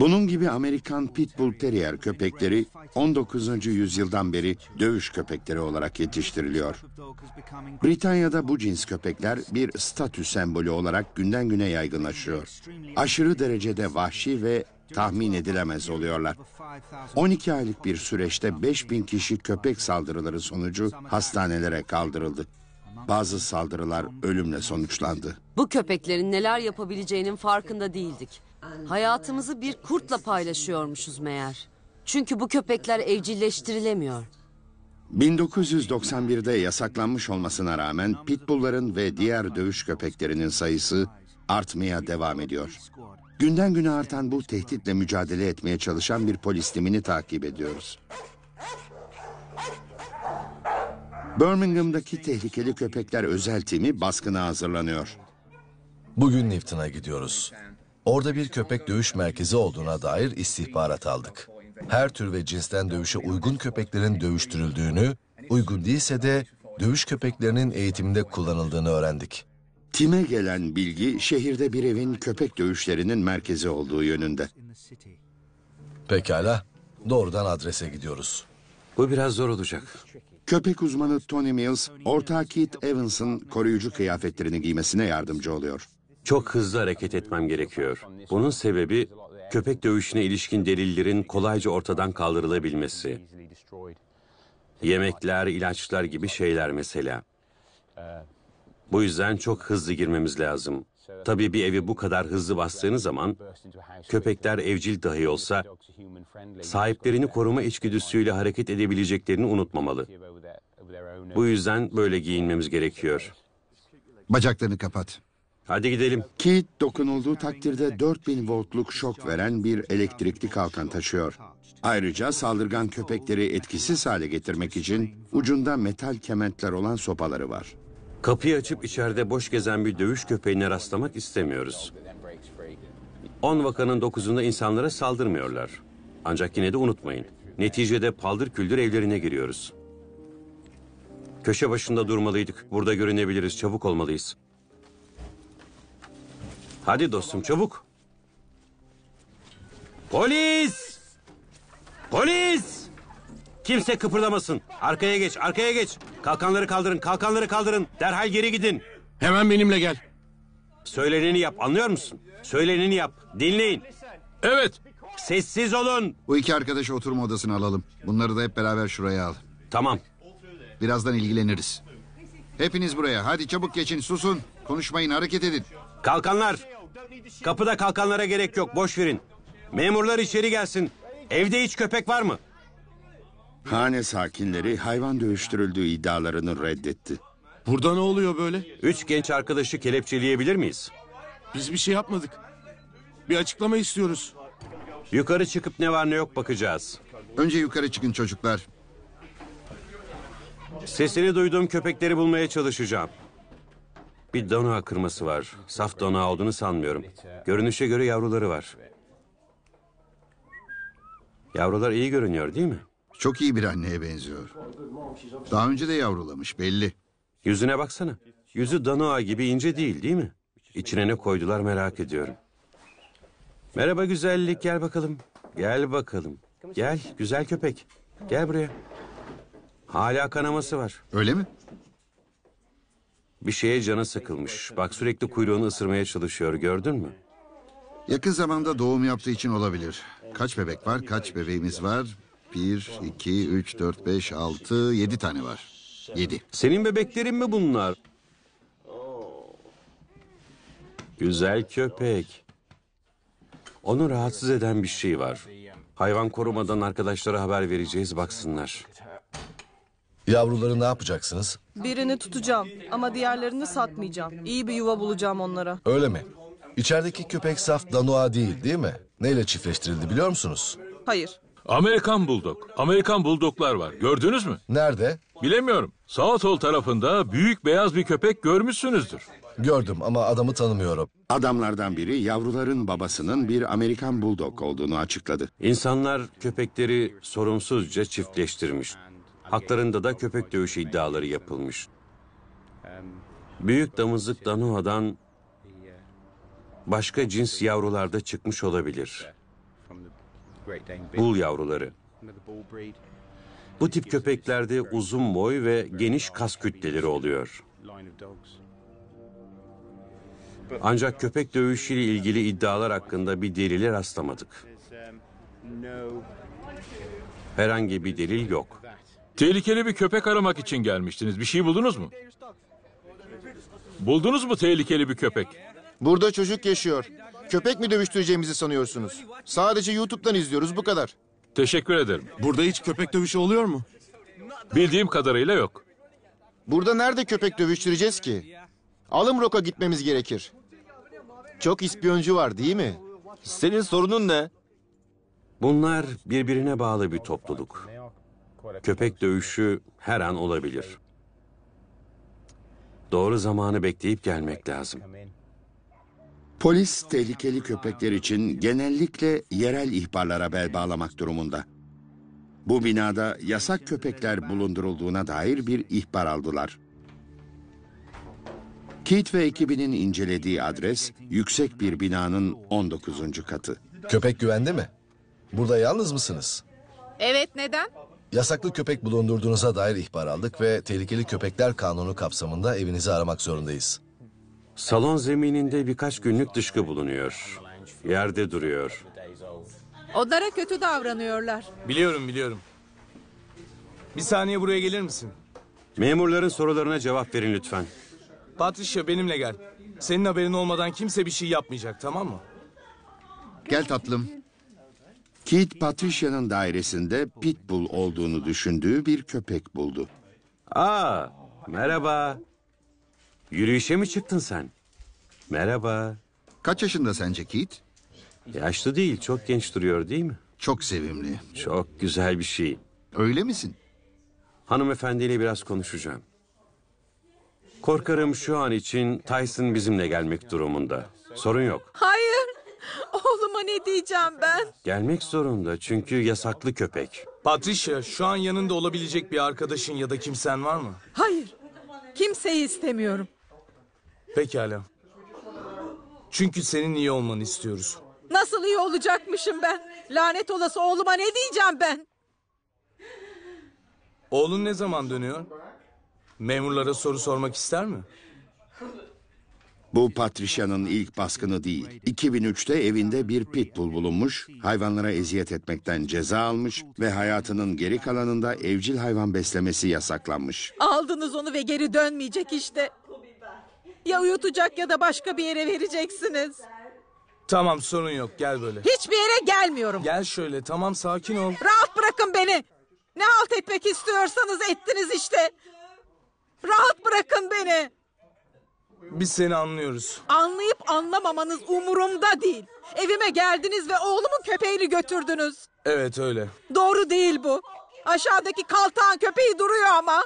Bunun gibi Amerikan Pitbull Terrier köpekleri 19. yüzyıldan beri dövüş köpekleri olarak yetiştiriliyor. Britanya'da bu cins köpekler bir statü sembolü olarak günden güne yaygınlaşıyor. Aşırı derecede vahşi ve tahmin edilemez oluyorlar. 12 aylık bir süreçte 5000 kişi köpek saldırıları sonucu hastanelere kaldırıldı. Bazı saldırılar ölümle sonuçlandı. Bu köpeklerin neler yapabileceğinin farkında değildik. Hayatımızı bir kurtla paylaşıyormuşuz meğer. Çünkü bu köpekler evcilleştirilemiyor. 1991'de yasaklanmış olmasına rağmen pitbullların ve diğer dövüş köpeklerinin sayısı artmaya devam ediyor. Günden güne artan bu tehditle mücadele etmeye çalışan bir polis timini takip ediyoruz. Birmingham'daki tehlikeli köpekler özel timi baskına hazırlanıyor. Bugün Newton'a gidiyoruz. Orada bir köpek dövüş merkezi olduğuna dair istihbarat aldık. Her tür ve cinsten dövüşe uygun köpeklerin dövüştürüldüğünü, uygun değilse de dövüş köpeklerinin eğitimde kullanıldığını öğrendik. Tim'e gelen bilgi şehirde bir evin köpek dövüşlerinin merkezi olduğu yönünde. Pekala, doğrudan adrese gidiyoruz. Bu biraz zor olacak. Köpek uzmanı Tony Mills, ortağı Keith Evans'ın koruyucu kıyafetlerini giymesine yardımcı oluyor. Çok hızlı hareket etmem gerekiyor. Bunun sebebi köpek dövüşüne ilişkin delillerin kolayca ortadan kaldırılabilmesi. Yemekler, ilaçlar gibi şeyler mesela. Bu yüzden çok hızlı girmemiz lazım. Tabii bir evi bu kadar hızlı bastığınız zaman köpekler evcil dahi olsa sahiplerini koruma içgüdüsüyle hareket edebileceklerini unutmamalı. Bu yüzden böyle giyinmemiz gerekiyor. Bacaklarını kapat. Hadi gidelim. Ki dokunulduğu takdirde 4000 voltluk şok veren bir elektrikli kalkan taşıyor. Ayrıca saldırgan köpekleri etkisiz hale getirmek için ucunda metal kementler olan sopaları var. Kapıyı açıp içeride boş gezen bir dövüş köpeğine rastlamak istemiyoruz. 10 vakanın 9'unda insanlara saldırmıyorlar. Ancak yine de unutmayın. Neticede paldır küldür evlerine giriyoruz. Köşe başında durmalıydık. Burada görünebiliriz. Çabuk olmalıyız. Hadi dostum çabuk. Polis! Polis! Kimse kıpırdamasın. Arkaya geç, arkaya geç. Kalkanları kaldırın, kalkanları kaldırın. Derhal geri gidin. Hemen benimle gel. Söyleneni yap, anlıyor musun? Söyleneni yap, dinleyin. Evet. Sessiz olun. Bu iki arkadaşı oturma odasına alalım. Bunları da hep beraber şuraya al. Tamam. Birazdan ilgileniriz. Hepiniz buraya. Hadi çabuk geçin, susun. Konuşmayın, hareket edin. Kalkanlar, Kapıda kalkanlara gerek yok. Boş verin. Memurlar içeri gelsin. Evde hiç köpek var mı? Hane sakinleri hayvan dövüştürüldüğü iddialarını reddetti. Burada ne oluyor böyle? Üç genç arkadaşı kelepçeleyebilir miyiz? Biz bir şey yapmadık. Bir açıklama istiyoruz. Yukarı çıkıp ne var ne yok bakacağız. Önce yukarı çıkın çocuklar. Sesini duyduğum köpekleri bulmaya çalışacağım bir dona kırması var. Saf dona olduğunu sanmıyorum. Görünüşe göre yavruları var. Yavrular iyi görünüyor değil mi? Çok iyi bir anneye benziyor. Daha önce de yavrulamış belli. Yüzüne baksana. Yüzü Danoa gibi ince değil değil mi? İçine ne koydular merak ediyorum. Merhaba güzellik gel bakalım. Gel bakalım. Gel güzel köpek. Gel buraya. Hala kanaması var. Öyle mi? Bir şeye canı sıkılmış. Bak sürekli kuyruğunu ısırmaya çalışıyor gördün mü? Yakın zamanda doğum yaptığı için olabilir. Kaç bebek var? Kaç bebeğimiz var? Bir, iki, üç, dört, beş, altı, yedi tane var. Yedi. Senin bebeklerin mi bunlar? Güzel köpek. Onu rahatsız eden bir şey var. Hayvan korumadan arkadaşlara haber vereceğiz baksınlar. Yavruları ne yapacaksınız? Birini tutacağım ama diğerlerini satmayacağım. İyi bir yuva bulacağım onlara. Öyle mi? İçerideki köpek saf Danua değil değil mi? Neyle çiftleştirildi biliyor musunuz? Hayır. Amerikan Bulldog. Amerikan Bulldoglar var. Gördünüz mü? Nerede? Bilemiyorum. Sağ sol tarafında büyük beyaz bir köpek görmüşsünüzdür. Gördüm ama adamı tanımıyorum. Adamlardan biri yavruların babasının bir Amerikan Bulldog olduğunu açıkladı. İnsanlar köpekleri sorumsuzca çiftleştirmiş. Haklarında da köpek dövüşü iddiaları yapılmış. Büyük damızlık danuadan başka cins yavrularda çıkmış olabilir. Bul yavruları. Bu tip köpeklerde uzun boy ve geniş kas kütleleri oluyor. Ancak köpek dövüşüyle ilgili iddialar hakkında bir delile rastlamadık. Herhangi bir delil yok. Tehlikeli bir köpek aramak için gelmiştiniz. Bir şey buldunuz mu? Buldunuz mu tehlikeli bir köpek? Burada çocuk yaşıyor. Köpek mi dövüştüreceğimizi sanıyorsunuz? Sadece YouTube'dan izliyoruz bu kadar. Teşekkür ederim. Burada hiç köpek dövüşü oluyor mu? Bildiğim kadarıyla yok. Burada nerede köpek dövüştüreceğiz ki? Alımrok'a gitmemiz gerekir. Çok ispiyoncu var değil mi? Senin sorunun ne? Bunlar birbirine bağlı bir topluluk. Köpek dövüşü her an olabilir. Doğru zamanı bekleyip gelmek lazım. Polis tehlikeli köpekler için genellikle yerel ihbarlara bel bağlamak durumunda. Bu binada yasak köpekler bulundurulduğuna dair bir ihbar aldılar. Kit ve ekibinin incelediği adres yüksek bir binanın 19. katı. Köpek güvende mi? Burada yalnız mısınız? Evet neden? Yasaklı köpek bulundurduğunuza dair ihbar aldık ve tehlikeli köpekler kanunu kapsamında evinizi aramak zorundayız. Salon zemininde birkaç günlük dışkı bulunuyor. Yerde duruyor. Onlara kötü davranıyorlar. Biliyorum biliyorum. Bir saniye buraya gelir misin? Memurların sorularına cevap verin lütfen. Patricia benimle gel. Senin haberin olmadan kimse bir şey yapmayacak tamam mı? Gel tatlım. Keith Patricia'nın dairesinde pitbull olduğunu düşündüğü bir köpek buldu. Aa, merhaba. Yürüyüşe mi çıktın sen? Merhaba. Kaç yaşında sence Keith? Yaşlı değil, çok genç duruyor değil mi? Çok sevimli. Çok güzel bir şey. Öyle misin? Hanımefendiyle biraz konuşacağım. Korkarım şu an için Tyson bizimle gelmek durumunda. Sorun yok. Hayır ne diyeceğim ben? Gelmek zorunda çünkü yasaklı köpek. Patricia şu an yanında olabilecek bir arkadaşın ya da kimsen var mı? Hayır. Kimseyi istemiyorum. Pekala. Çünkü senin iyi olmanı istiyoruz. Nasıl iyi olacakmışım ben? Lanet olası oğluma ne diyeceğim ben? Oğlun ne zaman dönüyor? Memurlara soru sormak ister mi? Bu Patricia'nın ilk baskını değil. 2003'te evinde bir pitbull bulunmuş, hayvanlara eziyet etmekten ceza almış ve hayatının geri kalanında evcil hayvan beslemesi yasaklanmış. Aldınız onu ve geri dönmeyecek işte. Ya uyutacak ya da başka bir yere vereceksiniz. Tamam sorun yok gel böyle. Hiçbir yere gelmiyorum. Gel şöyle tamam sakin ol. Rahat bırakın beni. Ne halt etmek istiyorsanız ettiniz işte. Rahat bırakın beni. Biz seni anlıyoruz. Anlayıp anlamamanız umurumda değil. Evime geldiniz ve oğlumu köpeğini götürdünüz. Evet öyle. Doğru değil bu. Aşağıdaki kaltağın köpeği duruyor ama.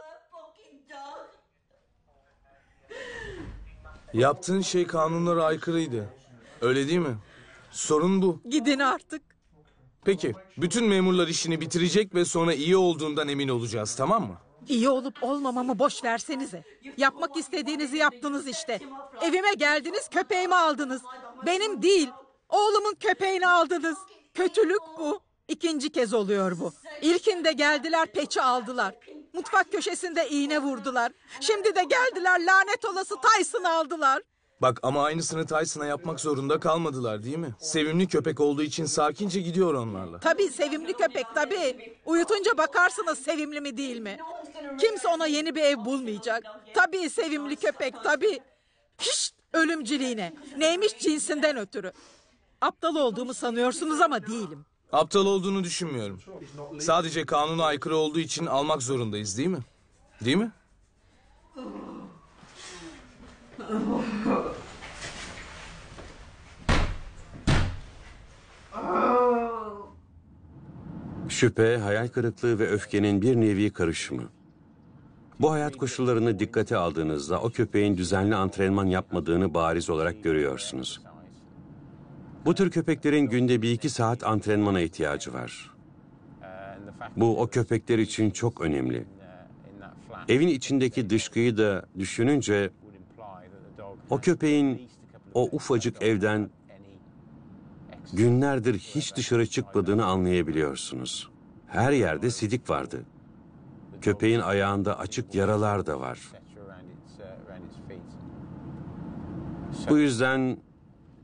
Yaptığın şey kanunlara aykırıydı. Öyle değil mi? Sorun bu. Gidin artık. Peki, bütün memurlar işini bitirecek ve sonra iyi olduğundan emin olacağız, tamam mı? İyi olup olmamamı boş versenize. Yapmak istediğinizi yaptınız işte. Evime geldiniz köpeğimi aldınız. Benim değil oğlumun köpeğini aldınız. Kötülük bu. İkinci kez oluyor bu. İlkinde geldiler peçi aldılar. Mutfak köşesinde iğne vurdular. Şimdi de geldiler lanet olası Tyson aldılar. Bak ama aynısını Tyson'a yapmak zorunda kalmadılar değil mi? Sevimli köpek olduğu için sakince gidiyor onlarla. Tabii sevimli köpek tabii. Uyutunca bakarsınız sevimli mi değil mi? Kimse ona yeni bir ev bulmayacak. Tabii sevimli köpek tabii. Hiç ölümcülüğüne. Neymiş cinsinden ötürü. Aptal olduğumu sanıyorsunuz ama değilim. Aptal olduğunu düşünmüyorum. Sadece kanuna aykırı olduğu için almak zorundayız değil mi? Değil mi? Şüphe, hayal kırıklığı ve öfkenin bir nevi karışımı. Bu hayat koşullarını dikkate aldığınızda o köpeğin düzenli antrenman yapmadığını bariz olarak görüyorsunuz. Bu tür köpeklerin günde bir iki saat antrenmana ihtiyacı var. Bu o köpekler için çok önemli. Evin içindeki dışkıyı da düşününce o köpeğin o ufacık evden günlerdir hiç dışarı çıkmadığını anlayabiliyorsunuz. Her yerde sidik vardı. Köpeğin ayağında açık yaralar da var. Bu yüzden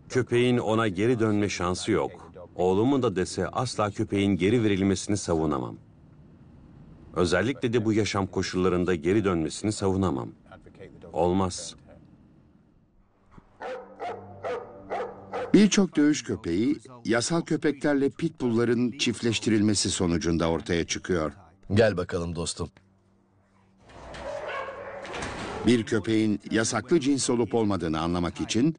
köpeğin ona geri dönme şansı yok. Oğlumun da dese asla köpeğin geri verilmesini savunamam. Özellikle de bu yaşam koşullarında geri dönmesini savunamam. Olmaz. Birçok dövüş köpeği yasal köpeklerle pitbullların çiftleştirilmesi sonucunda ortaya çıkıyor. Gel bakalım dostum. Bir köpeğin yasaklı cins olup olmadığını anlamak için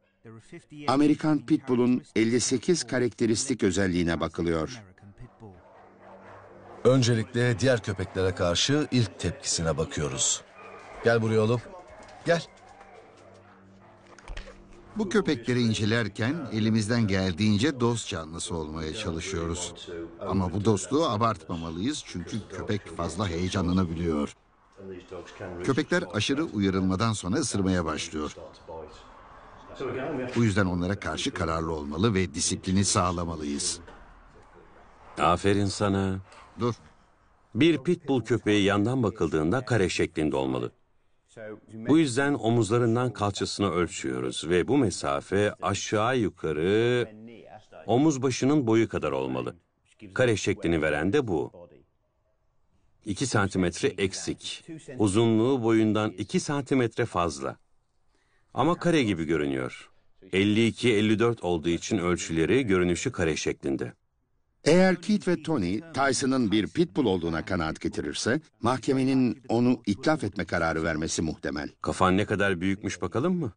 Amerikan Pitbull'un 58 karakteristik özelliğine bakılıyor. Öncelikle diğer köpeklere karşı ilk tepkisine bakıyoruz. Gel buraya oğlum. Gel. Bu köpekleri incelerken elimizden geldiğince dost canlısı olmaya çalışıyoruz. Ama bu dostluğu abartmamalıyız çünkü köpek fazla biliyor. Köpekler aşırı uyarılmadan sonra ısırmaya başlıyor. Bu yüzden onlara karşı kararlı olmalı ve disiplini sağlamalıyız. Aferin sana. Dur. Bir pitbull köpeği yandan bakıldığında kare şeklinde olmalı. Bu yüzden omuzlarından kalçasını ölçüyoruz ve bu mesafe aşağı yukarı omuz başının boyu kadar olmalı. Kare şeklini veren de bu. 2 santimetre eksik. Uzunluğu boyundan 2 santimetre fazla. Ama kare gibi görünüyor. 52-54 olduğu için ölçüleri görünüşü kare şeklinde. Eğer Keith ve Tony Tyson'ın bir pitbull olduğuna kanaat getirirse mahkemenin onu itlaf etme kararı vermesi muhtemel. Kafan ne kadar büyükmüş bakalım mı?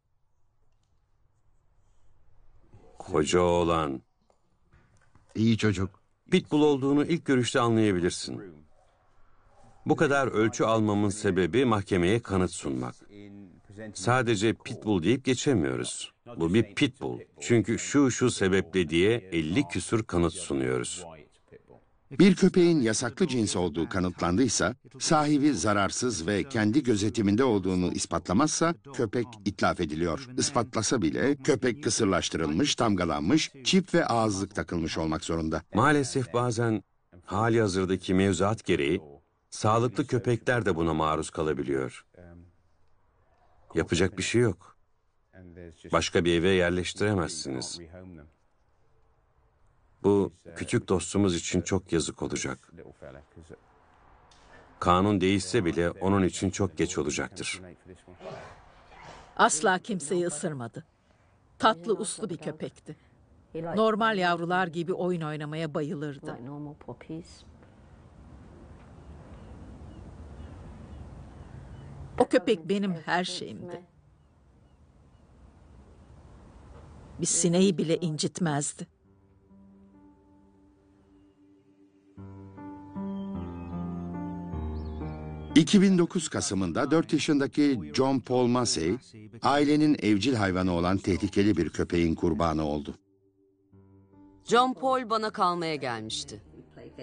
Koca oğlan. İyi çocuk. Pitbull olduğunu ilk görüşte anlayabilirsin. Bu kadar ölçü almamın sebebi mahkemeye kanıt sunmak sadece pitbull deyip geçemiyoruz. Bu bir pitbull. Çünkü şu şu sebeple diye 50 küsür kanıt sunuyoruz. Bir köpeğin yasaklı cins olduğu kanıtlandıysa, sahibi zararsız ve kendi gözetiminde olduğunu ispatlamazsa köpek itlaf ediliyor. Ispatlasa bile köpek kısırlaştırılmış, tamgalanmış, çip ve ağızlık takılmış olmak zorunda. Maalesef bazen hali hazırdaki mevzuat gereği sağlıklı köpekler de buna maruz kalabiliyor. Yapacak bir şey yok. Başka bir eve yerleştiremezsiniz. Bu küçük dostumuz için çok yazık olacak. Kanun değişse bile onun için çok geç olacaktır. Asla kimseyi ısırmadı. Tatlı uslu bir köpekti. Normal yavrular gibi oyun oynamaya bayılırdı. O köpek benim her şeyimdi. Bir sineği bile incitmezdi. ...2009 Kasım'ında 4 yaşındaki John Paul Massey... ...ailenin evcil hayvanı olan tehlikeli bir köpeğin kurbanı oldu. John Paul bana kalmaya gelmişti.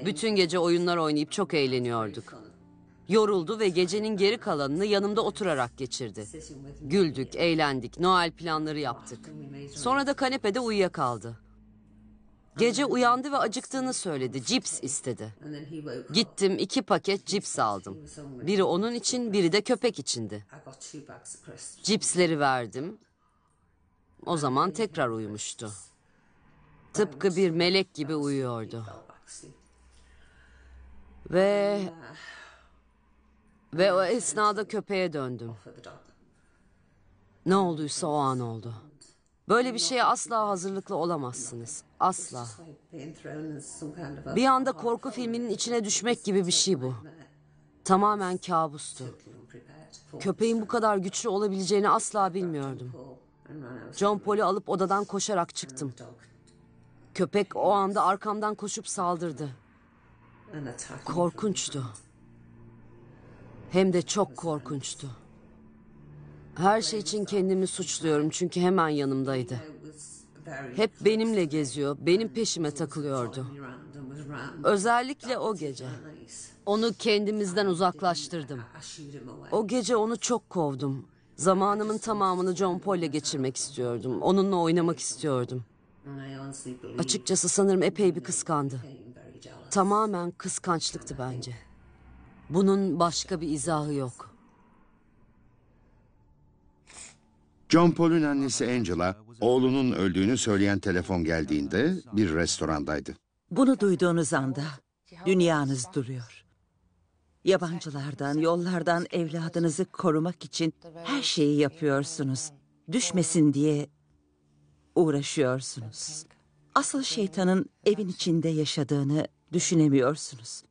Bütün gece oyunlar oynayıp çok eğleniyorduk. Yoruldu ve gecenin geri kalanını yanımda oturarak geçirdi. Güldük, eğlendik, Noel planları yaptık. Sonra da kanepede uyuyakaldı. Gece uyandı ve acıktığını söyledi. Cips istedi. Gittim iki paket cips aldım. Biri onun için, biri de köpek içindi. Cipsleri verdim. O zaman tekrar uyumuştu. Tıpkı bir melek gibi uyuyordu. Ve ve o esnada köpeğe döndüm. Ne olduysa o an oldu. Böyle bir şeye asla hazırlıklı olamazsınız. Asla. Bir anda korku filminin içine düşmek gibi bir şey bu. Tamamen kabustu. Köpeğin bu kadar güçlü olabileceğini asla bilmiyordum. John Paul'u alıp odadan koşarak çıktım. Köpek o anda arkamdan koşup saldırdı. Korkunçtu. Hem de çok korkunçtu. Her şey için kendimi suçluyorum çünkü hemen yanımdaydı. Hep benimle geziyor, benim peşime takılıyordu. Özellikle o gece. Onu kendimizden uzaklaştırdım. O gece onu çok kovdum. Zamanımın tamamını John Paul ile geçirmek istiyordum. Onunla oynamak istiyordum. Açıkçası sanırım epey bir kıskandı. Tamamen kıskançlıktı bence. Bunun başka bir izahı yok. John Paul'un annesi Angela, oğlunun öldüğünü söyleyen telefon geldiğinde bir restorandaydı. Bunu duyduğunuz anda dünyanız duruyor. Yabancılardan, yollardan evladınızı korumak için her şeyi yapıyorsunuz. Düşmesin diye uğraşıyorsunuz. Asıl şeytanın evin içinde yaşadığını düşünemiyorsunuz.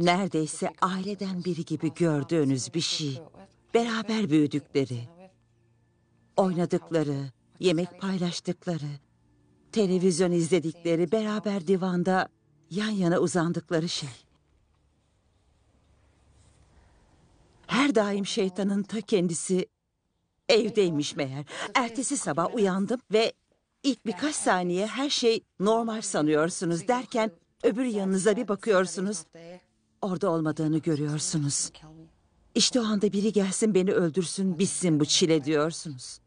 Neredeyse aileden biri gibi gördüğünüz bir şey. Beraber büyüdükleri, oynadıkları, yemek paylaştıkları, televizyon izledikleri, beraber divanda yan yana uzandıkları şey. Her daim şeytanın ta kendisi evdeymiş meğer. Ertesi sabah uyandım ve ilk birkaç saniye her şey normal sanıyorsunuz derken öbür yanınıza bir bakıyorsunuz. Orada olmadığını görüyorsunuz. İşte o anda biri gelsin beni öldürsün bitsin bu çile diyorsunuz.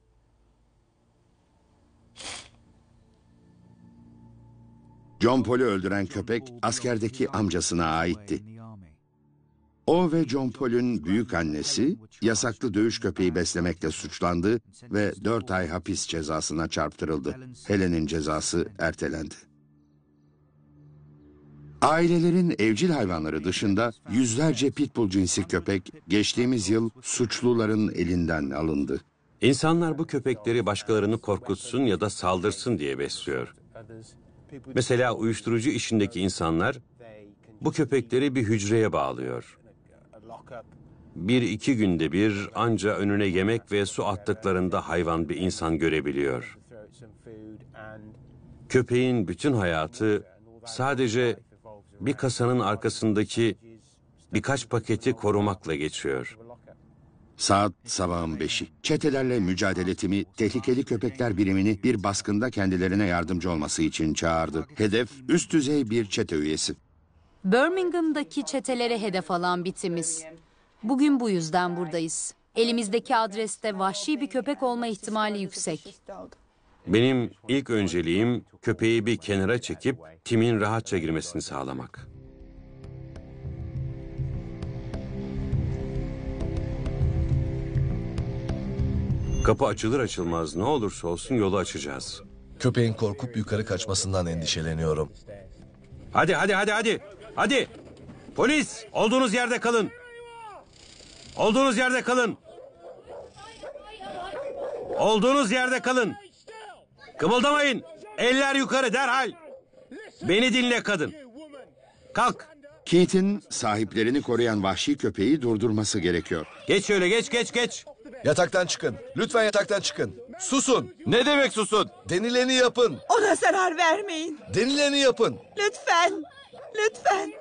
John Paul'u öldüren köpek askerdeki amcasına aitti. O ve John Paul'ün büyük annesi yasaklı dövüş köpeği beslemekle suçlandı ve dört ay hapis cezasına çarptırıldı. Helen'in cezası ertelendi. Ailelerin evcil hayvanları dışında yüzlerce pitbull cinsi köpek geçtiğimiz yıl suçluların elinden alındı. İnsanlar bu köpekleri başkalarını korkutsun ya da saldırsın diye besliyor. Mesela uyuşturucu işindeki insanlar bu köpekleri bir hücreye bağlıyor. Bir iki günde bir anca önüne yemek ve su attıklarında hayvan bir insan görebiliyor. Köpeğin bütün hayatı sadece bir kasanın arkasındaki birkaç paketi korumakla geçiyor. Saat sabahın beşi. Çetelerle mücadele timi tehlikeli köpekler birimini bir baskında kendilerine yardımcı olması için çağırdı. Hedef üst düzey bir çete üyesi. Birmingham'daki çetelere hedef alan bitimiz. Bugün bu yüzden buradayız. Elimizdeki adreste vahşi bir köpek olma ihtimali yüksek. Benim ilk önceliğim köpeği bir kenara çekip Tim'in rahatça girmesini sağlamak. Kapı açılır açılmaz ne olursa olsun yolu açacağız. Köpeğin korkup yukarı kaçmasından endişeleniyorum. Hadi hadi hadi hadi. Hadi. Polis olduğunuz yerde kalın. Olduğunuz yerde kalın. Olduğunuz yerde kalın. Kımıldamayın. Eller yukarı derhal. Beni dinle kadın. Kalk. Keith'in sahiplerini koruyan vahşi köpeği durdurması gerekiyor. Geç şöyle geç geç geç. Yataktan çıkın. Lütfen yataktan çıkın. Susun. Ne demek susun? Denileni yapın. Ona zarar vermeyin. Denileni yapın. Lütfen. Lütfen.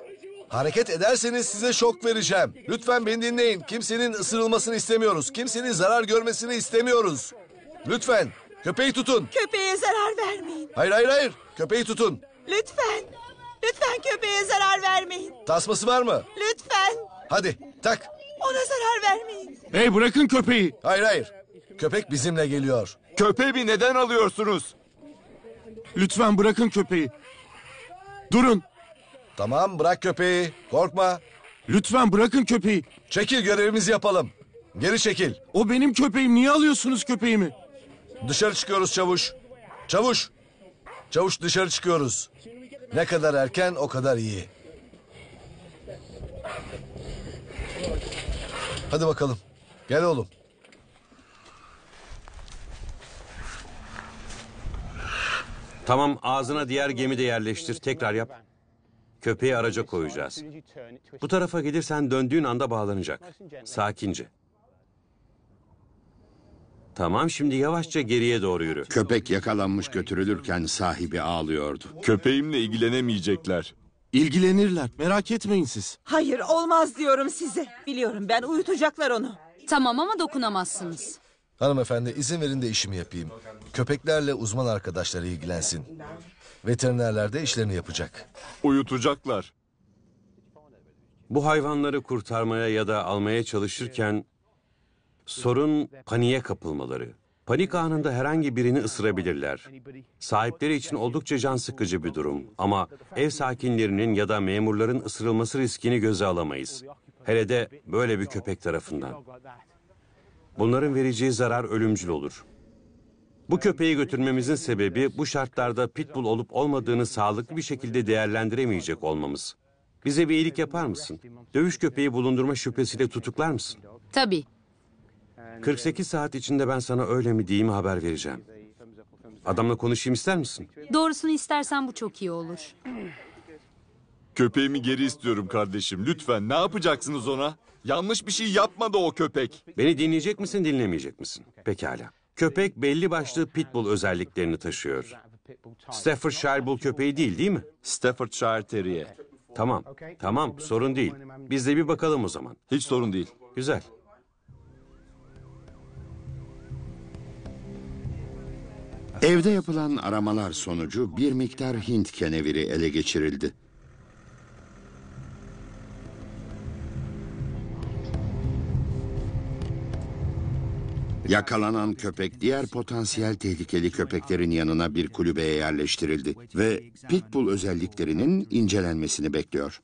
Hareket ederseniz size şok vereceğim. Lütfen beni dinleyin. Kimsenin ısırılmasını istemiyoruz. Kimsenin zarar görmesini istemiyoruz. Lütfen. Köpeği tutun. Köpeğe zarar vermeyin. Hayır hayır hayır. Köpeği tutun. Lütfen. Lütfen köpeğe zarar vermeyin. Tasması var mı? Lütfen. Hadi tak. Ona zarar vermeyin. Hey bırakın köpeği. Hayır hayır. Köpek bizimle geliyor. Köpeği neden alıyorsunuz? Lütfen bırakın köpeği. Durun. Tamam bırak köpeği. Korkma. Lütfen bırakın köpeği. Çekil görevimizi yapalım. Geri çekil. O benim köpeğim. Niye alıyorsunuz köpeğimi? Dışarı çıkıyoruz çavuş. Çavuş. Çavuş dışarı çıkıyoruz. Ne kadar erken o kadar iyi. Hadi bakalım. Gel oğlum. Tamam ağzına diğer gemi de yerleştir. Tekrar yap. Köpeği araca koyacağız. Bu tarafa gelirsen döndüğün anda bağlanacak. Sakince. Tamam şimdi yavaşça geriye doğru yürü. Köpek yakalanmış götürülürken sahibi ağlıyordu. Köpeğimle ilgilenemeyecekler. İlgilenirler. Merak etmeyin siz. Hayır olmaz diyorum size. Biliyorum ben uyutacaklar onu. Tamam ama dokunamazsınız. Hanımefendi izin verin de işimi yapayım. Köpeklerle uzman arkadaşları ilgilensin. Veterinerler de işlerini yapacak. Uyutacaklar. Bu hayvanları kurtarmaya ya da almaya çalışırken Sorun paniğe kapılmaları. Panik anında herhangi birini ısırabilirler. Sahipleri için oldukça can sıkıcı bir durum ama ev sakinlerinin ya da memurların ısırılması riskini göze alamayız. Hele de böyle bir köpek tarafından. Bunların vereceği zarar ölümcül olur. Bu köpeği götürmemizin sebebi bu şartlarda pitbull olup olmadığını sağlıklı bir şekilde değerlendiremeyecek olmamız. Bize bir iyilik yapar mısın? Dövüş köpeği bulundurma şüphesiyle tutuklar mısın? Tabii. 48 saat içinde ben sana öyle mi değil mi haber vereceğim. Adamla konuşayım ister misin? Doğrusunu istersen bu çok iyi olur. Köpeğimi geri istiyorum kardeşim. Lütfen ne yapacaksınız ona? Yanlış bir şey yapmadı o köpek. Beni dinleyecek misin, dinlemeyecek misin? Pekala. Köpek belli başlı pitbull özelliklerini taşıyor. Staffordshire Bull köpeği değil değil mi? Staffordshire Terrier. Tamam, tamam sorun değil. Biz de bir bakalım o zaman. Hiç sorun değil. Güzel. Evde yapılan aramalar sonucu bir miktar Hint keneviri ele geçirildi. Yakalanan köpek diğer potansiyel tehlikeli köpeklerin yanına bir kulübeye yerleştirildi ve pitbull özelliklerinin incelenmesini bekliyor.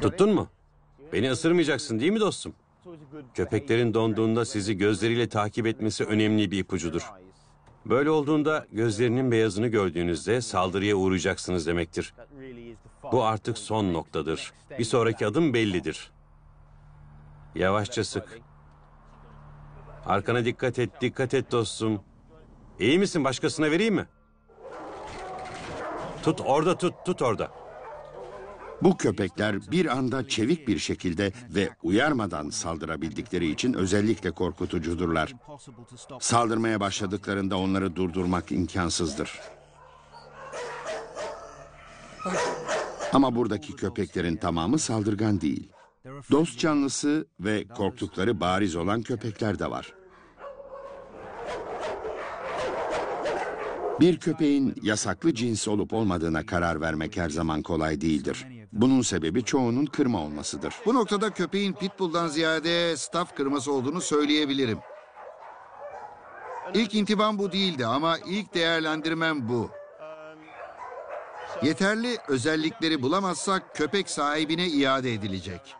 Tuttun mu? Beni ısırmayacaksın değil mi dostum? Köpeklerin donduğunda sizi gözleriyle takip etmesi önemli bir ipucudur. Böyle olduğunda gözlerinin beyazını gördüğünüzde saldırıya uğrayacaksınız demektir. Bu artık son noktadır. Bir sonraki adım bellidir. Yavaşça sık. Arkana dikkat et, dikkat et dostum. İyi misin? Başkasına vereyim mi? Tut orada tut, tut orada. Bu köpekler bir anda çevik bir şekilde ve uyarmadan saldırabildikleri için özellikle korkutucudurlar. Saldırmaya başladıklarında onları durdurmak imkansızdır. Ama buradaki köpeklerin tamamı saldırgan değil. Dost canlısı ve korktukları bariz olan köpekler de var. Bir köpeğin yasaklı cins olup olmadığına karar vermek her zaman kolay değildir. Bunun sebebi çoğunun kırma olmasıdır. Bu noktada köpeğin pitbull'dan ziyade staff kırması olduğunu söyleyebilirim. İlk intibam bu değildi ama ilk değerlendirmem bu. Yeterli özellikleri bulamazsak köpek sahibine iade edilecek.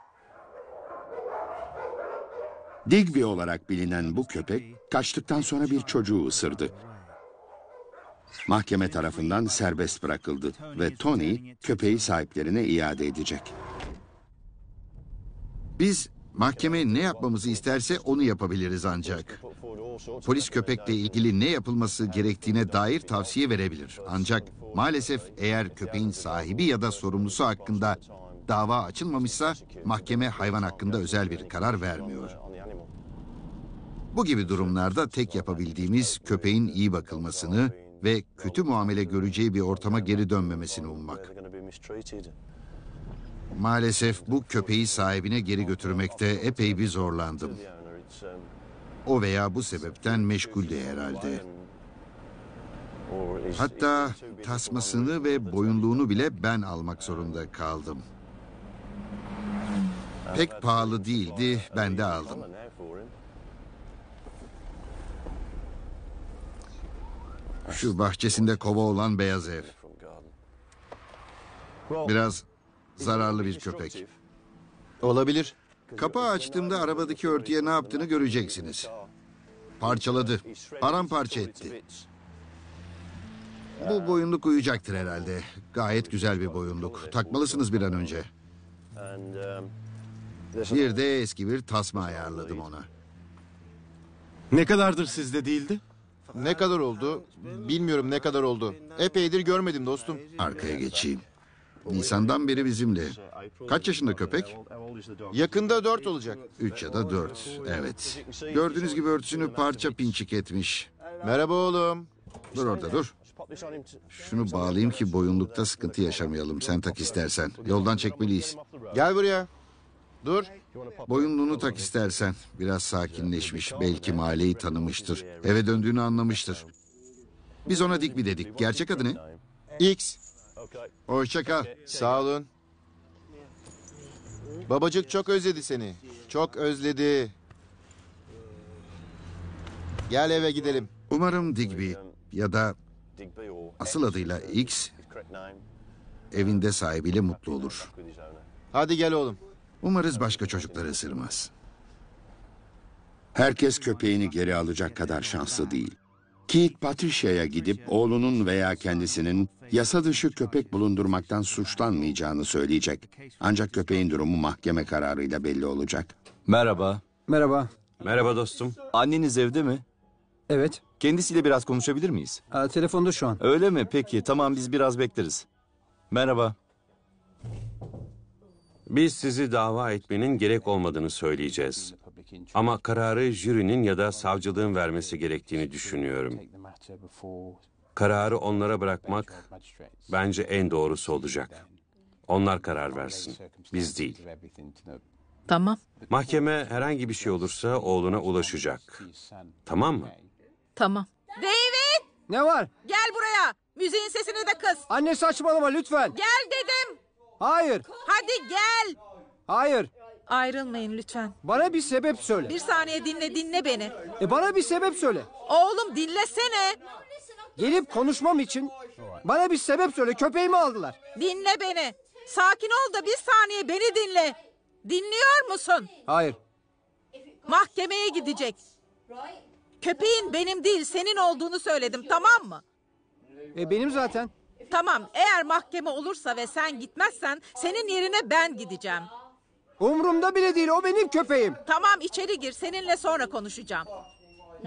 Digby olarak bilinen bu köpek kaçtıktan sonra bir çocuğu ısırdı. Mahkeme tarafından serbest bırakıldı ve Tony köpeği sahiplerine iade edecek. Biz mahkeme ne yapmamızı isterse onu yapabiliriz ancak. Polis köpekle ilgili ne yapılması gerektiğine dair tavsiye verebilir. Ancak maalesef eğer köpeğin sahibi ya da sorumlusu hakkında dava açılmamışsa mahkeme hayvan hakkında özel bir karar vermiyor. Bu gibi durumlarda tek yapabildiğimiz köpeğin iyi bakılmasını, ve kötü muamele göreceği bir ortama geri dönmemesini ummak. Maalesef bu köpeği sahibine geri götürmekte epey bir zorlandım. O veya bu sebepten meşguldü herhalde. Hatta tasmasını ve boyunluğunu bile ben almak zorunda kaldım. Pek pahalı değildi, ben de aldım. Şu bahçesinde kova olan beyaz ev. Biraz zararlı bir köpek. Olabilir. Kapağı açtığımda arabadaki örtüye ne yaptığını göreceksiniz. Parçaladı. Paramparça etti. Bu boyunluk uyuyacaktır herhalde. Gayet güzel bir boyunluk. Takmalısınız bir an önce. Bir de eski bir tasma ayarladım ona. Ne kadardır sizde değildi? Ne kadar oldu? Bilmiyorum ne kadar oldu. Epeydir görmedim dostum. Arkaya geçeyim. Nisan'dan beri bizimle. Kaç yaşında köpek? Yakında dört olacak. Üç ya da dört, evet. Gördüğünüz gibi örtüsünü parça pinçik etmiş. Merhaba oğlum. Dur orada dur. Şunu bağlayayım ki boyunlukta sıkıntı yaşamayalım. Sen tak istersen. Yoldan çekmeliyiz. Gel buraya. Dur. Boyunluğunu tak istersen. Biraz sakinleşmiş. Belki mahalleyi tanımıştır. Eve döndüğünü anlamıştır. Biz ona Digby dedik. Gerçek adı ne? X. Hoşça kal. Sağ olun. Babacık çok özledi seni. Çok özledi. Gel eve gidelim. Umarım Digby ya da asıl adıyla X evinde sahibiyle mutlu olur. Hadi gel oğlum. Umarız başka çocuklar ısırmaz. Herkes köpeğini geri alacak kadar şanslı değil. Keith Patricia'ya gidip oğlunun veya kendisinin yasa dışı köpek bulundurmaktan suçlanmayacağını söyleyecek. Ancak köpeğin durumu mahkeme kararıyla belli olacak. Merhaba. Merhaba. Merhaba dostum. Anneniz evde mi? Evet. Kendisiyle biraz konuşabilir miyiz? Aa, telefonda şu an. Öyle mi? Peki. Tamam biz biraz bekleriz. Merhaba. Biz sizi dava etmenin gerek olmadığını söyleyeceğiz. Ama kararı jürinin ya da savcılığın vermesi gerektiğini düşünüyorum. Kararı onlara bırakmak bence en doğrusu olacak. Onlar karar versin, biz değil. Tamam. Mahkeme herhangi bir şey olursa oğluna ulaşacak. Tamam mı? Tamam. David! Ne var? Gel buraya. Müziğin sesini de kız. Anne saçmalama lütfen. Gel dedim. Hayır. Hadi gel. Hayır. Ayrılmayın lütfen. Bana bir sebep söyle. Bir saniye dinle dinle beni. E bana bir sebep söyle. Oğlum dinlesene. Gelip konuşmam için bana bir sebep söyle. Köpeğimi aldılar. Dinle beni. Sakin ol da bir saniye beni dinle. Dinliyor musun? Hayır. Mahkemeye gidecek. Köpeğin benim değil senin olduğunu söyledim tamam mı? E benim zaten. Tamam eğer mahkeme olursa ve sen gitmezsen senin yerine ben gideceğim. Umrumda bile değil o benim köpeğim. Tamam içeri gir seninle sonra konuşacağım.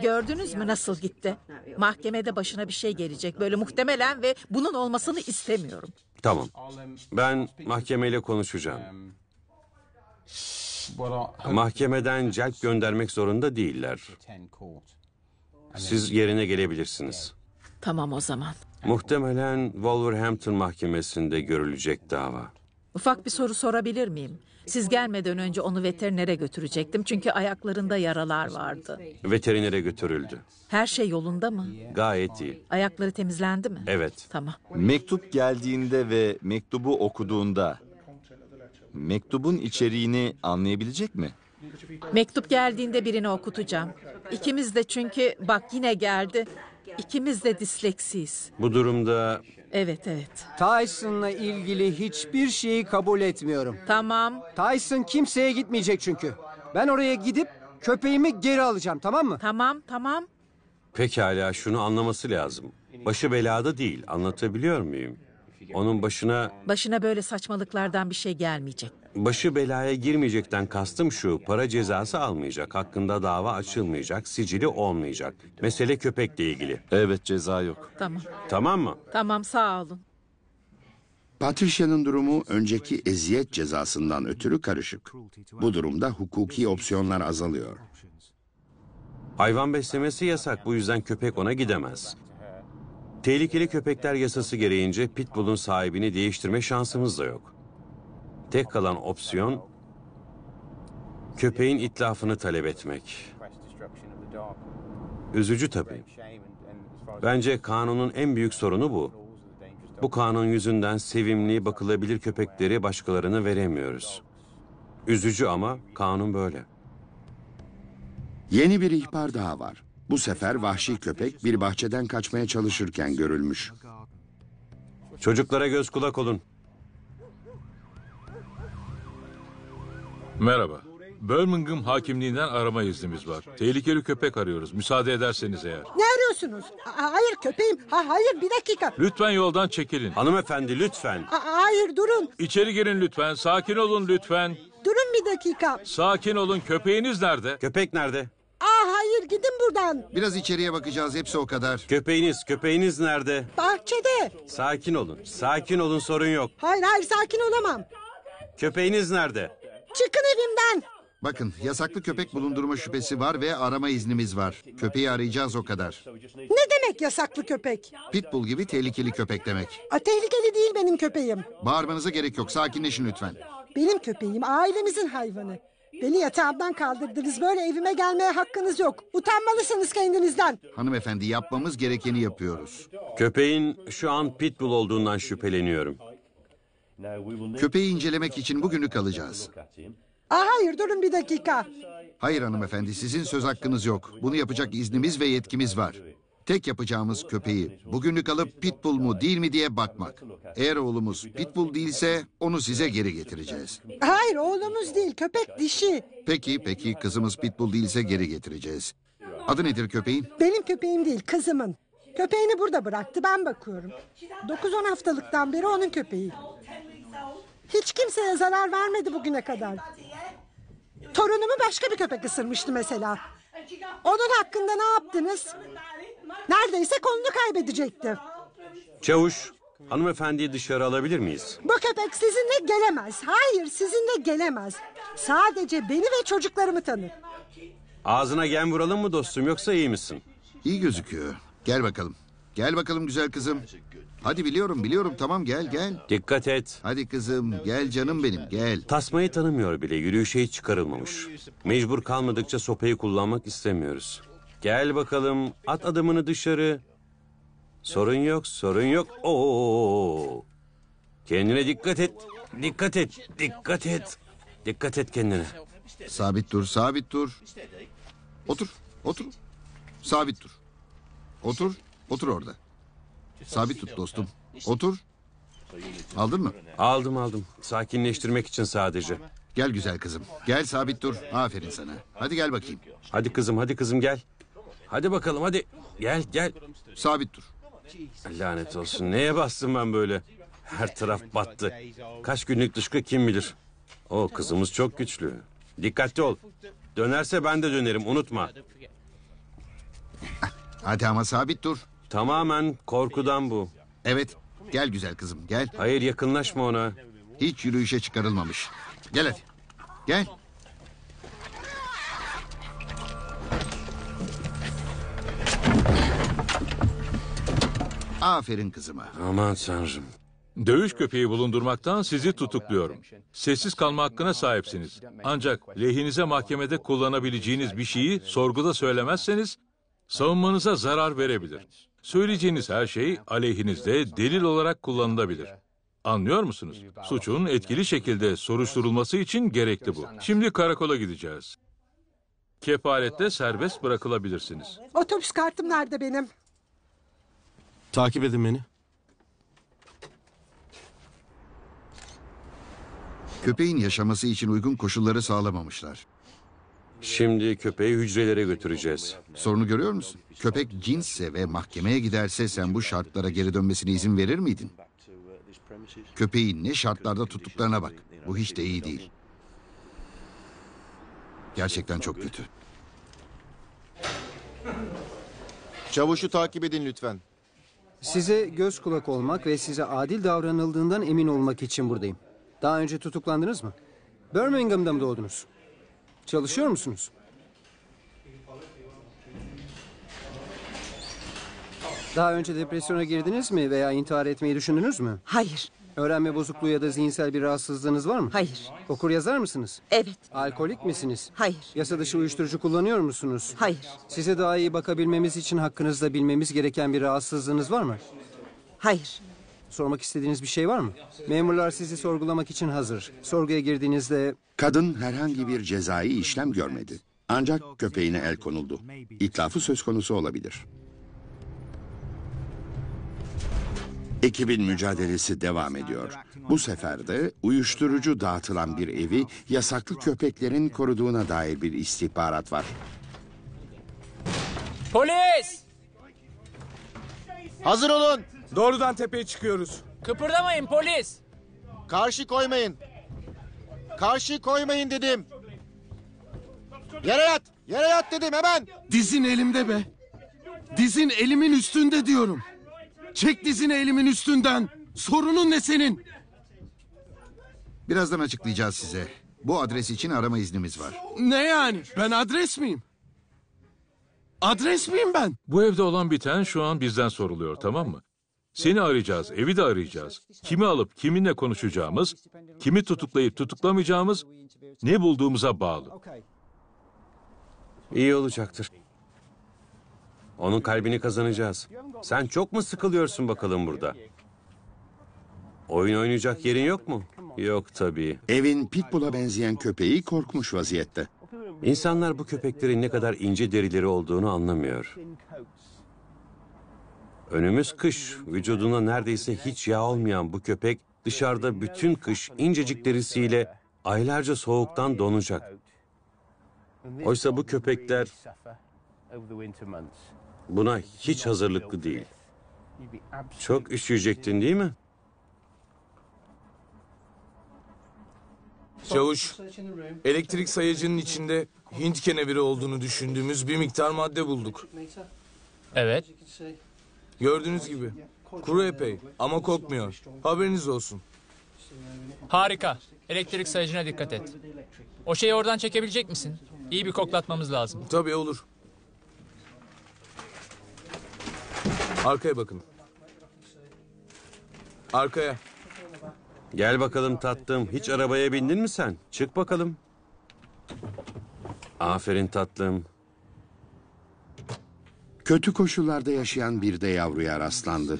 Gördünüz mü nasıl gitti? Mahkemede başına bir şey gelecek böyle muhtemelen ve bunun olmasını istemiyorum. Tamam. Ben mahkemeyle konuşacağım. Mahkemeden celp göndermek zorunda değiller. Siz yerine gelebilirsiniz. Tamam o zaman. Muhtemelen Wolverhampton mahkemesinde görülecek dava. Ufak bir soru sorabilir miyim? Siz gelmeden önce onu veterinere götürecektim çünkü ayaklarında yaralar vardı. Veterinere götürüldü. Her şey yolunda mı? Gayet iyi. Ayakları temizlendi mi? Evet. Tamam. Mektup geldiğinde ve mektubu okuduğunda mektubun içeriğini anlayabilecek mi? Mektup geldiğinde birini okutacağım. İkimiz de çünkü bak yine geldi. İkimiz de disleksiyiz. Bu durumda Evet evet. Tyson'la ilgili hiçbir şeyi kabul etmiyorum. Tamam Tyson kimseye gitmeyecek çünkü. Ben oraya gidip köpeğimi geri alacağım tamam mı? tamam tamam. pekala şunu anlaması lazım. Başı belada değil anlatabiliyor muyum? Onun başına Başına böyle saçmalıklardan bir şey gelmeyecek. Başı belaya girmeyecekten kastım şu, para cezası almayacak, hakkında dava açılmayacak, sicili olmayacak. Mesele köpekle ilgili. Evet ceza yok. Tamam. Tamam mı? Tamam sağ olun. Patricia'nın durumu önceki eziyet cezasından ötürü karışık. Bu durumda hukuki opsiyonlar azalıyor. Hayvan beslemesi yasak, bu yüzden köpek ona gidemez. Tehlikeli köpekler yasası gereğince Pitbull'un sahibini değiştirme şansımız da yok. Tek kalan opsiyon köpeğin itlafını talep etmek. Üzücü tabii. Bence kanunun en büyük sorunu bu. Bu kanun yüzünden sevimli, bakılabilir köpekleri başkalarına veremiyoruz. Üzücü ama kanun böyle. Yeni bir ihbar daha var. Bu sefer vahşi köpek bir bahçeden kaçmaya çalışırken görülmüş. Çocuklara göz kulak olun. Merhaba. Birmingham hakimliğinden arama iznimiz var. Tehlikeli köpek arıyoruz. Müsaade ederseniz eğer. Ne arıyorsunuz? A- hayır köpeğim. Ha- hayır bir dakika. Lütfen yoldan çekilin. Hanımefendi lütfen. A- hayır durun. İçeri girin lütfen. Sakin olun lütfen. Durun bir dakika. Sakin olun. Köpeğiniz nerede? Köpek nerede? Aa hayır gidin buradan. Biraz içeriye bakacağız hepsi o kadar. Köpeğiniz, köpeğiniz nerede? Bahçede. Sakin olun. Sakin olun sorun yok. Hayır hayır sakin olamam. Köpeğiniz nerede? Çıkın evimden. Bakın yasaklı köpek bulundurma şüphesi var ve arama iznimiz var. Köpeği arayacağız o kadar. Ne demek yasaklı köpek? Pitbull gibi tehlikeli köpek demek. A, tehlikeli değil benim köpeğim. Bağırmanıza gerek yok sakinleşin lütfen. Benim köpeğim ailemizin hayvanı. Beni yatağımdan kaldırdınız. Böyle evime gelmeye hakkınız yok. Utanmalısınız kendinizden. Hanımefendi yapmamız gerekeni yapıyoruz. Köpeğin şu an pitbull olduğundan şüpheleniyorum. Köpeği incelemek için bugünü kalacağız. Aa, hayır durun bir dakika. Hayır hanımefendi sizin söz hakkınız yok. Bunu yapacak iznimiz ve yetkimiz var. Tek yapacağımız köpeği bugünlük alıp pitbull mu değil mi diye bakmak. Eğer oğlumuz pitbull değilse onu size geri getireceğiz. Hayır oğlumuz değil köpek dişi. Peki peki kızımız pitbull değilse geri getireceğiz. Adı nedir köpeğin? Benim köpeğim değil kızımın. Köpeğini burada bıraktı ben bakıyorum. 9-10 haftalıktan beri onun köpeği. Hiç kimseye zarar vermedi bugüne kadar. Torunumu başka bir köpek ısırmıştı mesela. Onun hakkında ne yaptınız? Neredeyse kolunu kaybedecekti. Çavuş, hanımefendiyi dışarı alabilir miyiz? Bu köpek sizinle gelemez. Hayır, sizinle gelemez. Sadece beni ve çocuklarımı tanır. Ağzına gem vuralım mı dostum yoksa iyi misin? İyi gözüküyor. Gel bakalım. Gel bakalım güzel kızım. Hadi biliyorum biliyorum tamam gel gel. Dikkat et. Hadi kızım gel canım benim gel. Tasmayı tanımıyor bile yürüyüşe hiç çıkarılmamış. Mecbur kalmadıkça sopayı kullanmak istemiyoruz. Gel bakalım at adımını dışarı. Sorun yok sorun yok. Oo. Kendine dikkat et. Dikkat et. Dikkat et. Dikkat et kendine. Sabit dur sabit dur. Otur otur. Sabit dur. Otur otur orada. Sabit tut dostum. Otur. Aldın mı? Aldım aldım. Sakinleştirmek için sadece. Gel güzel kızım. Gel sabit dur. Aferin sana. Hadi gel bakayım. Hadi kızım hadi kızım gel. Hadi bakalım hadi. Gel gel. Sabit dur. Lanet olsun. Neye bastım ben böyle? Her taraf battı. Kaç günlük dışkı kim bilir. O kızımız çok güçlü. Dikkatli ol. Dönerse ben de dönerim unutma. Hadi ama sabit dur. Tamamen korkudan bu. Evet. Gel güzel kızım gel. Hayır yakınlaşma ona. Hiç yürüyüşe çıkarılmamış. Gel hadi. Gel. Aferin kızıma. Aman tanrım. Dövüş köpeği bulundurmaktan sizi tutukluyorum. Sessiz kalma hakkına sahipsiniz. Ancak lehinize mahkemede kullanabileceğiniz bir şeyi sorguda söylemezseniz savunmanıza zarar verebilir. Söyleyeceğiniz her şey aleyhinizde delil olarak kullanılabilir. Anlıyor musunuz? Suçun etkili şekilde soruşturulması için gerekli bu. Şimdi karakola gideceğiz. Kefalette serbest bırakılabilirsiniz. Otobüs kartım nerede benim? Takip edin beni. Köpeğin yaşaması için uygun koşulları sağlamamışlar. Şimdi köpeği hücrelere götüreceğiz. Sorunu görüyor musun? Köpek cinsse ve mahkemeye giderse sen bu şartlara geri dönmesine izin verir miydin? Köpeğin ne şartlarda tuttuklarına bak. Bu hiç de iyi değil. Gerçekten çok kötü. Çavuşu takip edin lütfen. Size göz kulak olmak ve size adil davranıldığından emin olmak için buradayım. Daha önce tutuklandınız mı? Birmingham'da mı doğdunuz? Çalışıyor musunuz? Daha önce depresyona girdiniz mi veya intihar etmeyi düşündünüz mü? Hayır, Öğrenme bozukluğu ya da zihinsel bir rahatsızlığınız var mı? hayır, Okur yazar mısınız? evet, Alkolik misiniz? hayır, Yasa dışı uyuşturucu kullanıyor musunuz? hayır, Size daha iyi bakabilmemiz için hakkınızda bilmemiz gereken bir rahatsızlığınız var mı? hayır. Sormak istediğiniz bir şey var mı? Memurlar sizi sorgulamak için hazır. Sorguya girdiğinizde... Kadın herhangi bir cezai işlem görmedi. Ancak köpeğine el konuldu. İtlafı söz konusu olabilir. Ekibin mücadelesi devam ediyor. Bu sefer de uyuşturucu dağıtılan bir evi yasaklı köpeklerin koruduğuna dair bir istihbarat var. Polis! Hazır olun! Doğrudan tepeye çıkıyoruz. Kıpırdamayın polis. Karşı koymayın. Karşı koymayın dedim. Yere yat. Yere yat dedim hemen. Dizin elimde be. Dizin elimin üstünde diyorum. Çek dizini elimin üstünden. Sorunun ne senin? Birazdan açıklayacağız size. Bu adres için arama iznimiz var. Ne yani? Ben adres miyim? Adres miyim ben? Bu evde olan biten şu an bizden soruluyor tamam mı? Seni arayacağız, evi de arayacağız. Kimi alıp kiminle konuşacağımız, kimi tutuklayıp tutuklamayacağımız ne bulduğumuza bağlı. İyi olacaktır. Onun kalbini kazanacağız. Sen çok mu sıkılıyorsun bakalım burada? Oyun oynayacak yerin yok mu? Yok tabii. Evin pitbull'a benzeyen köpeği korkmuş vaziyette. İnsanlar bu köpeklerin ne kadar ince derileri olduğunu anlamıyor. Önümüz kış. Vücuduna neredeyse hiç yağ olmayan bu köpek dışarıda bütün kış incecik derisiyle aylarca soğuktan donacak. Oysa bu köpekler buna hiç hazırlıklı değil. Çok üşüyecektin değil mi? Çavuş, elektrik sayacının içinde Hint keneviri olduğunu düşündüğümüz bir miktar madde bulduk. Evet. Gördüğünüz gibi. Kuru epey ama kokmuyor. Haberiniz olsun. Harika. Elektrik sayıcına dikkat et. O şeyi oradan çekebilecek misin? İyi bir koklatmamız lazım. Tabii olur. Arkaya bakın. Arkaya. Gel bakalım tatlım. Hiç arabaya bindin mi sen? Çık bakalım. Aferin tatlım. Kötü koşullarda yaşayan bir de yavruya rastlandı.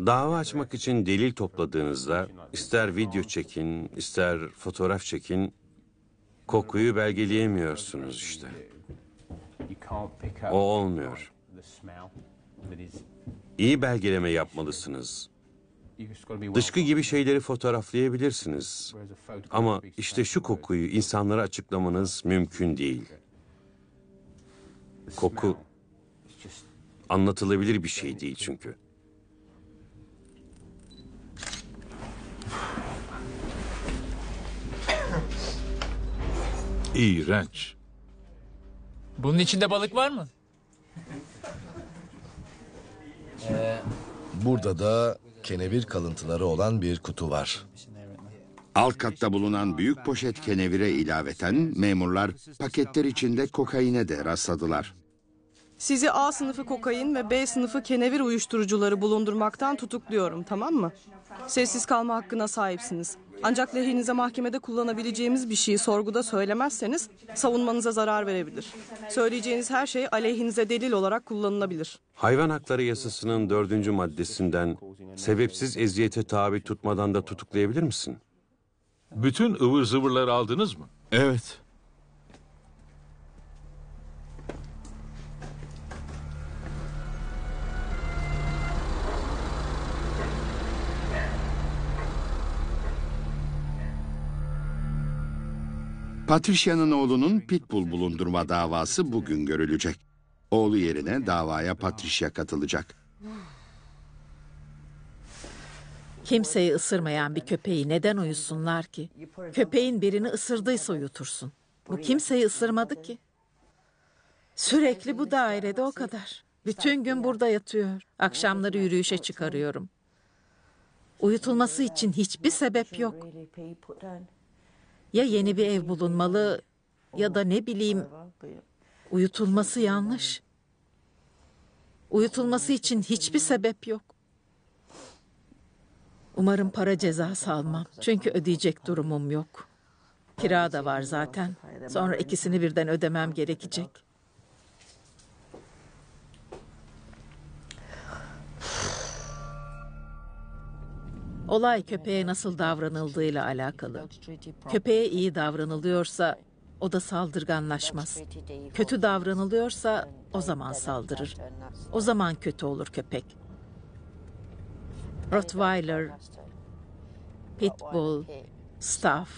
Dava açmak için delil topladığınızda ister video çekin, ister fotoğraf çekin, kokuyu belgeleyemiyorsunuz işte. O olmuyor. İyi belgeleme yapmalısınız. Dışkı gibi şeyleri fotoğraflayabilirsiniz. Ama işte şu kokuyu insanlara açıklamanız mümkün değil. Koku Anlatılabilir bir şey değil çünkü. İğrenç. Bunun içinde balık var mı? Ee, burada da kenevir kalıntıları olan bir kutu var. Alt katta bulunan büyük poşet kenevire ilaveten memurlar paketler içinde kokaine de rastladılar. Sizi A sınıfı kokain ve B sınıfı kenevir uyuşturucuları bulundurmaktan tutukluyorum tamam mı? Sessiz kalma hakkına sahipsiniz. Ancak lehinize mahkemede kullanabileceğimiz bir şeyi sorguda söylemezseniz savunmanıza zarar verebilir. Söyleyeceğiniz her şey aleyhinize delil olarak kullanılabilir. Hayvan hakları yasasının dördüncü maddesinden sebepsiz eziyete tabi tutmadan da tutuklayabilir misin? Bütün ıvır zıvırları aldınız mı? Evet. Patricia'nın oğlunun pitbull bulundurma davası bugün görülecek. Oğlu yerine davaya Patricia katılacak. Kimseyi ısırmayan bir köpeği neden uyusunlar ki? Köpeğin birini ısırdıysa uyutursun. Bu kimseyi ısırmadı ki. Sürekli bu dairede o kadar. Bütün gün burada yatıyor. Akşamları yürüyüşe çıkarıyorum. Uyutulması için hiçbir sebep yok. Ya yeni bir ev bulunmalı ya da ne bileyim uyutulması yanlış. Uyutulması için hiçbir sebep yok. Umarım para cezası almam. Çünkü ödeyecek durumum yok. Kira da var zaten. Sonra ikisini birden ödemem gerekecek. Olay köpeğe nasıl davranıldığıyla alakalı. Köpeğe iyi davranılıyorsa o da saldırganlaşmaz. Kötü davranılıyorsa o zaman saldırır. O zaman kötü olur köpek. Rottweiler, Pitbull, Staff,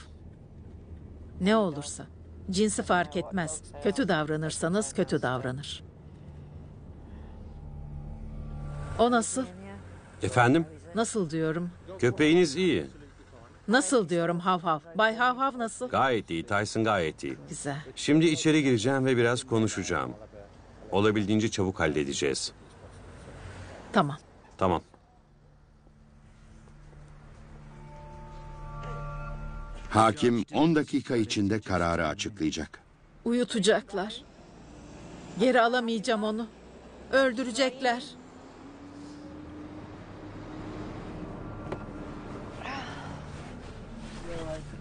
ne olursa. Cinsi fark etmez. Kötü davranırsanız kötü davranır. O nasıl? Efendim? Nasıl diyorum? Köpeğiniz iyi. Nasıl diyorum hav hav. Bay hav hav nasıl? Gayet iyi. Tyson gayet iyi. Güzel. Şimdi içeri gireceğim ve biraz konuşacağım. Olabildiğince çabuk halledeceğiz. Tamam. Tamam. Hakim 10 dakika içinde kararı açıklayacak. Uyutacaklar. Geri alamayacağım onu. Öldürecekler.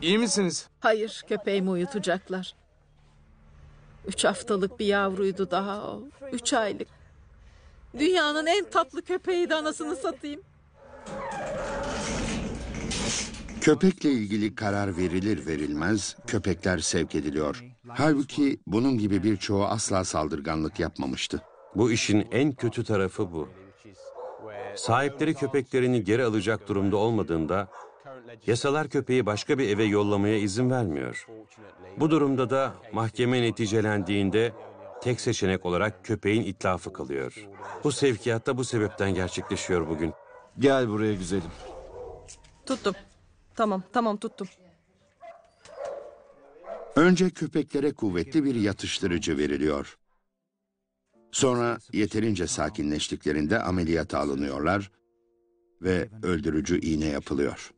İyi misiniz? Hayır, köpeğimi uyutacaklar. Üç haftalık bir yavruydu daha o. Üç aylık. Dünyanın en tatlı köpeği de anasını satayım. Köpekle ilgili karar verilir verilmez köpekler sevk ediliyor. Halbuki bunun gibi birçoğu asla saldırganlık yapmamıştı. Bu işin en kötü tarafı bu. Sahipleri köpeklerini geri alacak durumda olmadığında yasalar köpeği başka bir eve yollamaya izin vermiyor. Bu durumda da mahkeme neticelendiğinde tek seçenek olarak köpeğin itlafı kalıyor. Bu sevkiyat da bu sebepten gerçekleşiyor bugün. Gel buraya güzelim. Tuttum. Tamam, tamam tuttum. Önce köpeklere kuvvetli bir yatıştırıcı veriliyor. Sonra yeterince sakinleştiklerinde ameliyata alınıyorlar ve öldürücü iğne yapılıyor.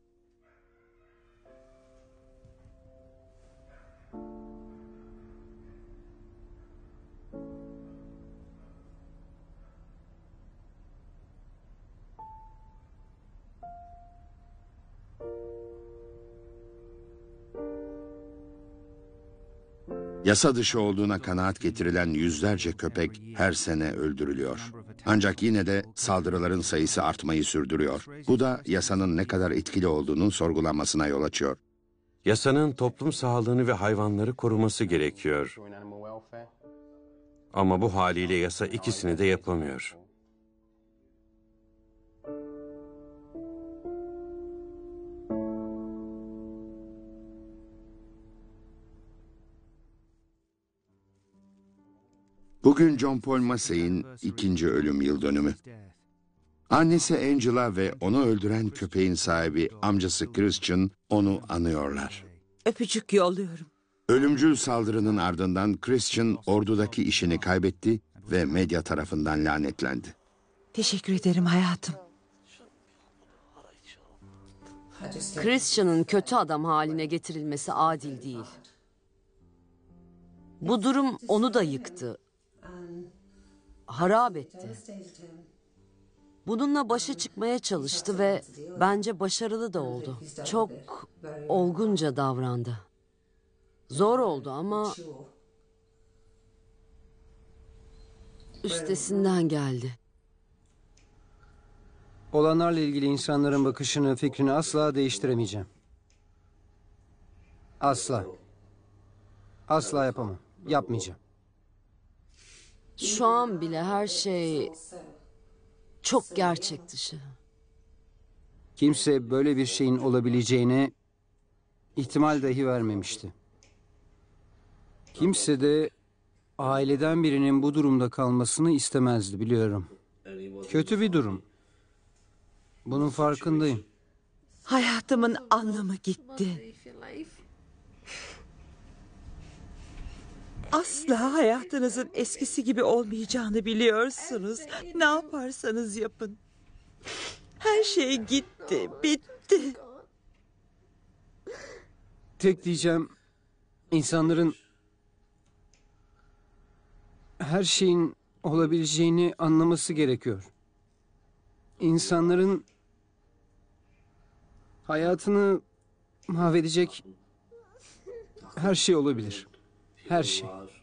Yasa dışı olduğuna kanaat getirilen yüzlerce köpek her sene öldürülüyor. Ancak yine de saldırıların sayısı artmayı sürdürüyor. Bu da yasanın ne kadar etkili olduğunun sorgulanmasına yol açıyor. Yasanın toplum sağlığını ve hayvanları koruması gerekiyor. Ama bu haliyle yasa ikisini de yapamıyor. Bugün John Paul Massey'in ikinci ölüm yıl dönümü. Annesi Angela ve onu öldüren köpeğin sahibi amcası Christian onu anıyorlar. Öpücük yolluyorum. Ölümcül saldırının ardından Christian ordudaki işini kaybetti ve medya tarafından lanetlendi. Teşekkür ederim hayatım. Christian'ın kötü adam haline getirilmesi adil değil. Bu durum onu da yıktı harap etti. Bununla başa çıkmaya çalıştı ve bence başarılı da oldu. Çok olgunca davrandı. Zor oldu ama üstesinden geldi. Olanlarla ilgili insanların bakışını, fikrini asla değiştiremeyeceğim. Asla. Asla yapamam. Yapmayacağım. Şu an bile her şey çok gerçek dışı. Kimse böyle bir şeyin olabileceğine ihtimal dahi vermemişti. Kimse de aileden birinin bu durumda kalmasını istemezdi biliyorum. Kötü bir durum. Bunun farkındayım. Hayatımın anlamı gitti. asla hayatınızın eskisi gibi olmayacağını biliyorsunuz. Ne yaparsanız yapın. Her şey gitti, bitti. Tek diyeceğim insanların her şeyin olabileceğini anlaması gerekiyor. İnsanların hayatını mahvedecek her şey olabilir her şey.